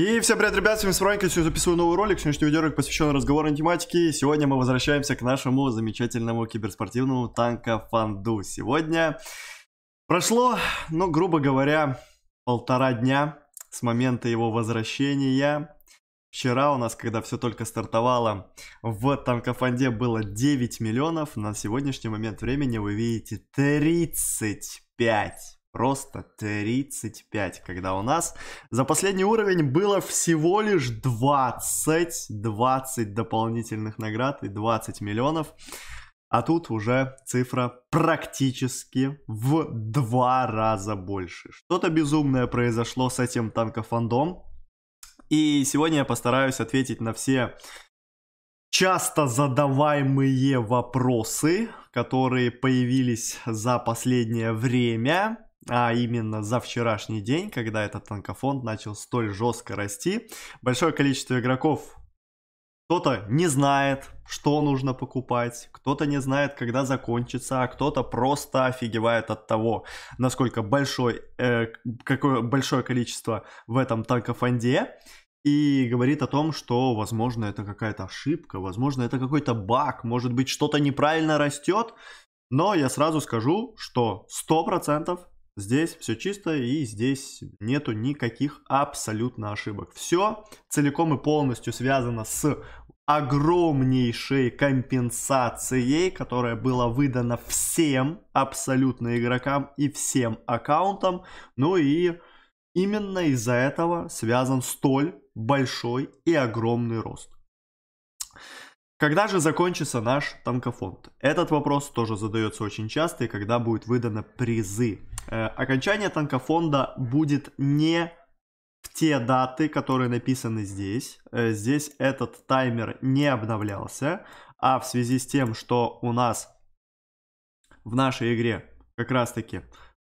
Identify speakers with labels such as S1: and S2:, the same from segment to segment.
S1: И всем привет, ребят, с вами Сронька, сегодня записываю новый ролик, сегодняшний видеоролик посвящен разговорной тематике, и сегодня мы возвращаемся к нашему замечательному киберспортивному танкофанду. Сегодня прошло, ну, грубо говоря, полтора дня с момента его возвращения. Вчера у нас, когда все только стартовало, в танкофанде было 9 миллионов, на сегодняшний момент времени вы видите 35 Просто 35, когда у нас за последний уровень было всего лишь 20, 20 дополнительных наград и 20 миллионов. А тут уже цифра практически в два раза больше. Что-то безумное произошло с этим танкофандом. И сегодня я постараюсь ответить на все часто задаваемые вопросы, которые появились за последнее время а именно за вчерашний день, когда этот танкофон начал столь жестко расти. Большое количество игроков кто-то не знает, что нужно покупать, кто-то не знает, когда закончится, а кто-то просто офигевает от того, насколько большой, э, какое большое количество в этом танкофонде, и говорит о том, что, возможно, это какая-то ошибка, возможно, это какой-то баг, может быть, что-то неправильно растет, но я сразу скажу, что 100% Здесь все чисто и здесь нету никаких абсолютно ошибок. Все целиком и полностью связано с огромнейшей компенсацией, которая была выдана всем абсолютно игрокам и всем аккаунтам. Ну и именно из-за этого связан столь большой и огромный рост. Когда же закончится наш танкофонд? Этот вопрос тоже задается очень часто, и когда будет выданы призы. Э, окончание танкофонда будет не в те даты, которые написаны здесь. Э, здесь этот таймер не обновлялся, а в связи с тем, что у нас в нашей игре как раз-таки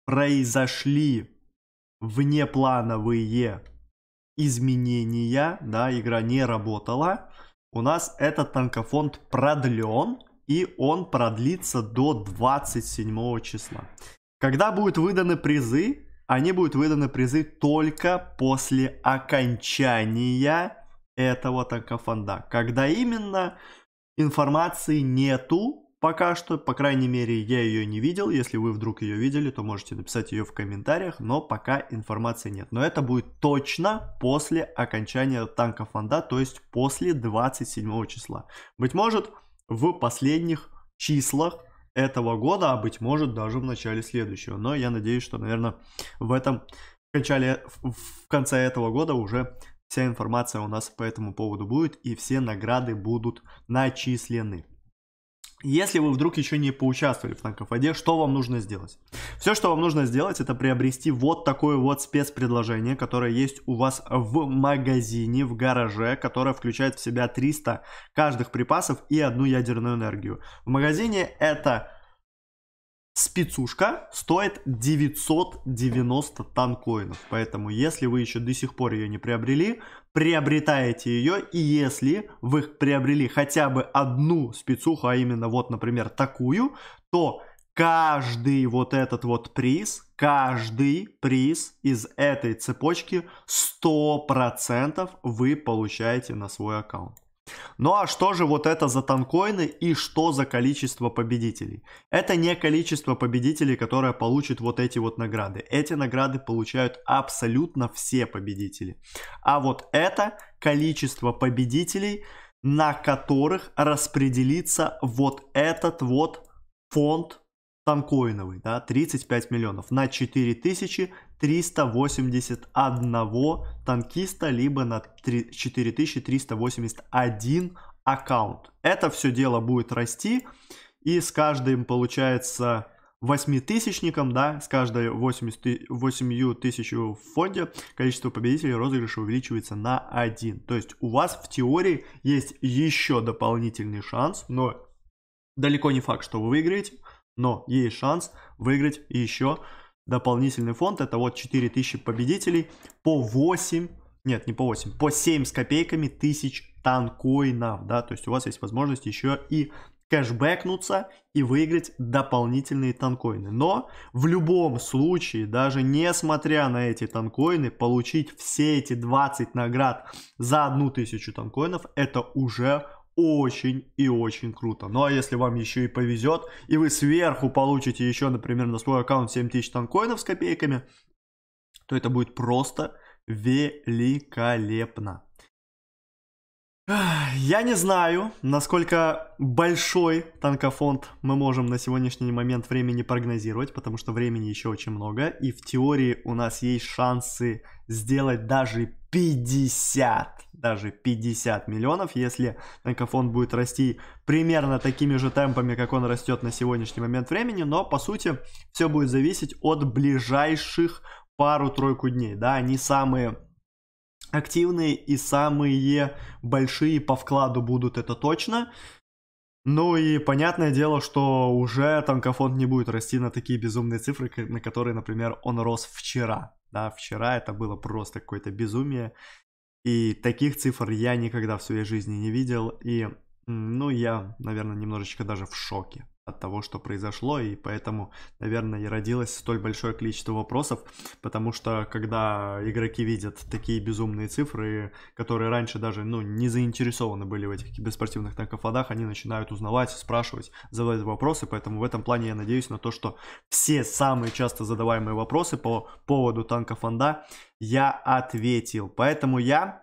S1: произошли внеплановые изменения, да, игра не работала, у нас этот танкофонд продлен, и он продлится до 27 числа. Когда будут выданы призы, они будут выданы призы только после окончания этого танкофонда. Когда именно, информации нету, Пока что, по крайней мере, я ее не видел. Если вы вдруг ее видели, то можете написать ее в комментариях, но пока информации нет. Но это будет точно после окончания танков фонда, то есть после 27 числа. Быть может, в последних числах этого года, а быть может даже в начале следующего. Но я надеюсь, что, наверное, в этом в, начале, в конце этого года уже вся информация у нас по этому поводу будет и все награды будут начислены. Если вы вдруг еще не поучаствовали в танкофоде, что вам нужно сделать? Все, что вам нужно сделать, это приобрести вот такое вот спецпредложение, которое есть у вас в магазине, в гараже, которое включает в себя 300 каждых припасов и одну ядерную энергию. В магазине это Спецушка стоит 990 танкоинов, поэтому если вы еще до сих пор ее не приобрели, приобретаете ее, и если вы приобрели хотя бы одну спецуху, а именно вот, например, такую, то каждый вот этот вот приз, каждый приз из этой цепочки 100% вы получаете на свой аккаунт. Ну а что же вот это за танкоины и что за количество победителей? Это не количество победителей, которое получит вот эти вот награды. Эти награды получают абсолютно все победители. А вот это количество победителей, на которых распределится вот этот вот фонд танкоиновый, да, 35 миллионов на 4381 танкиста, либо на 4381 аккаунт. Это все дело будет расти, и с каждым, получается, восьмитысячником, да, с каждой 80, 8 тысяч в фонде количество победителей розыгрыша увеличивается на 1. То есть у вас в теории есть еще дополнительный шанс, но далеко не факт, что вы выиграете но есть шанс выиграть еще дополнительный фонд. Это вот 4000 победителей по 8, нет, не по 8, по 7 с копейками тысяч танкоинов, да, то есть у вас есть возможность еще и кэшбэкнуться и выиграть дополнительные танкоины. Но в любом случае, даже несмотря на эти танкоины, получить все эти 20 наград за 1000 танкоинов, это уже очень и очень круто. Ну а если вам еще и повезет, и вы сверху получите еще, например, на свой аккаунт 7000 танкоинов с копейками, то это будет просто великолепно. Я не знаю, насколько большой танкофонд мы можем на сегодняшний момент времени прогнозировать, потому что времени еще очень много, и в теории у нас есть шансы сделать даже 50, даже 50 миллионов, если фонд будет расти примерно такими же темпами, как он растет на сегодняшний момент времени, но по сути все будет зависеть от ближайших пару-тройку дней, да, они самые активные и самые большие по вкладу будут, это точно. Ну и понятное дело, что уже танкофонд не будет расти на такие безумные цифры, на которые, например, он рос вчера. Да, вчера это было просто какое-то безумие. И таких цифр я никогда в своей жизни не видел. И, ну, я, наверное, немножечко даже в шоке от того, что произошло, и поэтому, наверное, и родилось столь большое количество вопросов, потому что когда игроки видят такие безумные цифры, которые раньше даже, ну, не заинтересованы были в этих киберспортивных танководах, они начинают узнавать, спрашивать, задавать вопросы, поэтому в этом плане я надеюсь на то, что все самые часто задаваемые вопросы по поводу танкофанда я ответил, поэтому я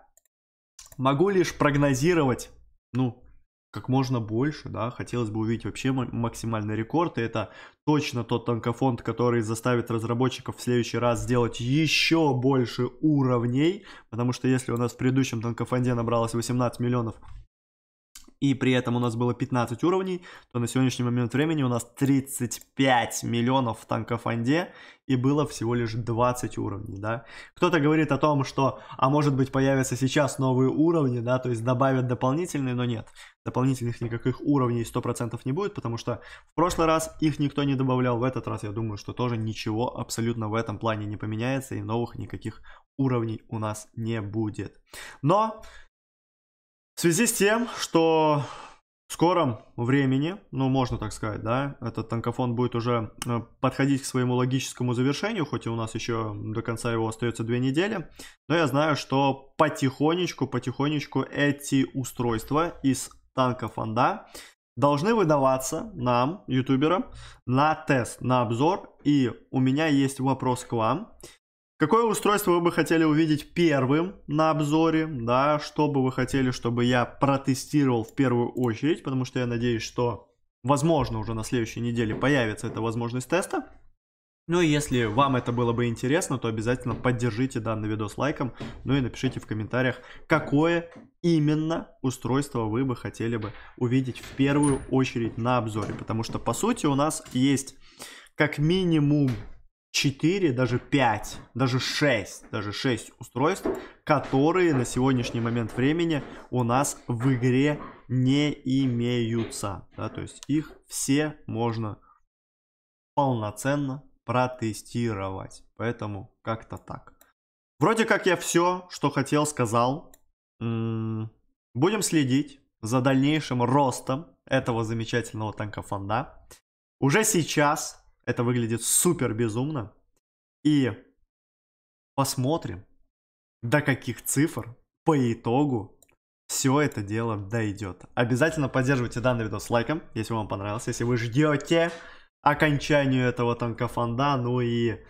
S1: могу лишь прогнозировать, ну, как можно больше, да, хотелось бы увидеть вообще максимальный рекорд, и это точно тот танкофонд, который заставит разработчиков в следующий раз сделать еще больше уровней, потому что если у нас в предыдущем танкофонде набралось 18 миллионов и при этом у нас было 15 уровней, то на сегодняшний момент времени у нас 35 миллионов в танкофанде, и было всего лишь 20 уровней, да. Кто-то говорит о том, что, а может быть, появятся сейчас новые уровни, да, то есть добавят дополнительные, но нет. Дополнительных никаких уровней 100% не будет, потому что в прошлый раз их никто не добавлял, в этот раз, я думаю, что тоже ничего абсолютно в этом плане не поменяется, и новых никаких уровней у нас не будет. Но в связи с тем, что в скором времени, ну, можно так сказать, да, этот танкофон будет уже э, подходить к своему логическому завершению, хоть и у нас еще до конца его остается две недели, но я знаю, что потихонечку, потихонечку эти устройства из танкофонда должны выдаваться нам, ютуберам, на тест, на обзор, и у меня есть вопрос к вам. Какое устройство вы бы хотели увидеть первым на обзоре, да, что бы вы хотели, чтобы я протестировал в первую очередь, потому что я надеюсь, что, возможно, уже на следующей неделе появится эта возможность теста. Ну и если вам это было бы интересно, то обязательно поддержите данный видос лайком, ну и напишите в комментариях, какое именно устройство вы бы хотели бы увидеть в первую очередь на обзоре, потому что, по сути, у нас есть как минимум 4, даже 5, даже 6, даже 6 устройств, которые на сегодняшний момент времени у нас в игре не имеются. Да, то есть их все можно полноценно протестировать. Поэтому как-то так. Вроде как я все, что хотел, сказал. М-м, будем следить за дальнейшим ростом этого замечательного танкофонда. Уже сейчас это выглядит супер безумно. И посмотрим, до каких цифр по итогу все это дело дойдет. Обязательно поддерживайте данный видос лайком, если вам понравился, если вы ждете окончанию этого танкофонда, ну и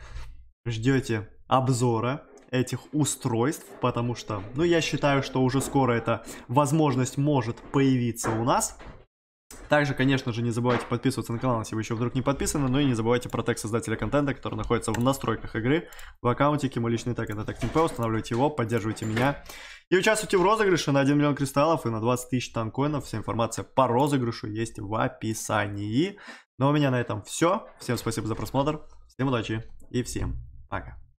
S1: ждете обзора этих устройств, потому что, ну, я считаю, что уже скоро эта возможность может появиться у нас. Также, конечно же, не забывайте подписываться на канал, если вы еще вдруг не подписаны, ну и не забывайте про тег создателя контента, который находится в настройках игры, в аккаунтике, мой личный тег это TechTimP, устанавливайте его, поддерживайте меня. И участвуйте в розыгрыше на 1 миллион кристаллов и на 20 тысяч танкоинов. Вся информация по розыгрышу есть в описании. Ну а у меня на этом все. Всем спасибо за просмотр, всем удачи и всем пока.